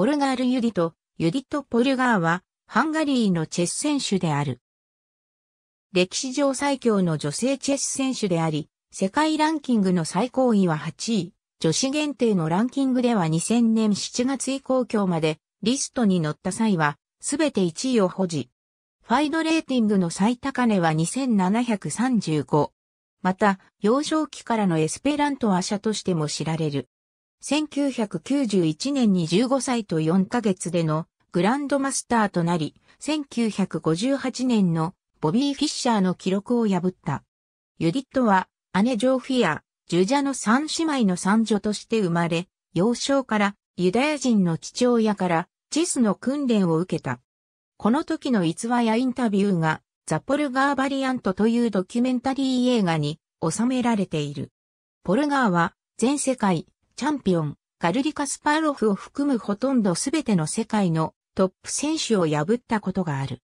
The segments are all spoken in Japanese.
ポルガール・ユディと、ユディット・ポルガーは、ハンガリーのチェス選手である。歴史上最強の女性チェス選手であり、世界ランキングの最高位は8位、女子限定のランキングでは2000年7月以降今日まで、リストに載った際は、すべて1位を保持。ファイドレーティングの最高値は2735。また、幼少期からのエスペラントア社としても知られる。1991年に15歳と4ヶ月でのグランドマスターとなり、1958年のボビー・フィッシャーの記録を破った。ユディットは姉ジョー・フィア、ジュジャの三姉妹の三女として生まれ、幼少からユダヤ人の父親からチスの訓練を受けた。この時の逸話やインタビューがザポルガーバリアントというドキュメンタリー映画に収められている。ポルガーは全世界チャンピオン、ガルリ・カスパーロフを含むほとんどすべての世界のトップ選手を破ったことがある。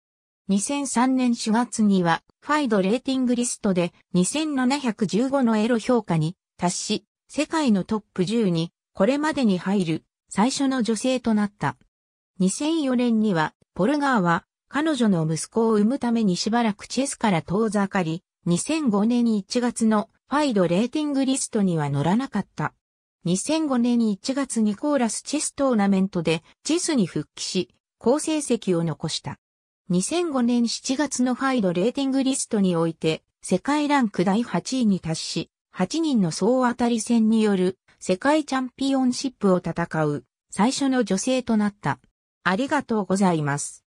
2003年4月には、ファイドレーティングリストで2715のエロ評価に達し、世界のトップ10にこれまでに入る最初の女性となった。2004年には、ポルガーは彼女の息子を産むためにしばらくチェスから遠ざかり、2005年1月のファイドレーティングリストには乗らなかった。2005年1月にコーラスチェストーナメントでチェスに復帰し、好成績を残した。2005年7月のファイドレーティングリストにおいて、世界ランク第8位に達し、8人の総当たり戦による世界チャンピオンシップを戦う最初の女性となった。ありがとうございます。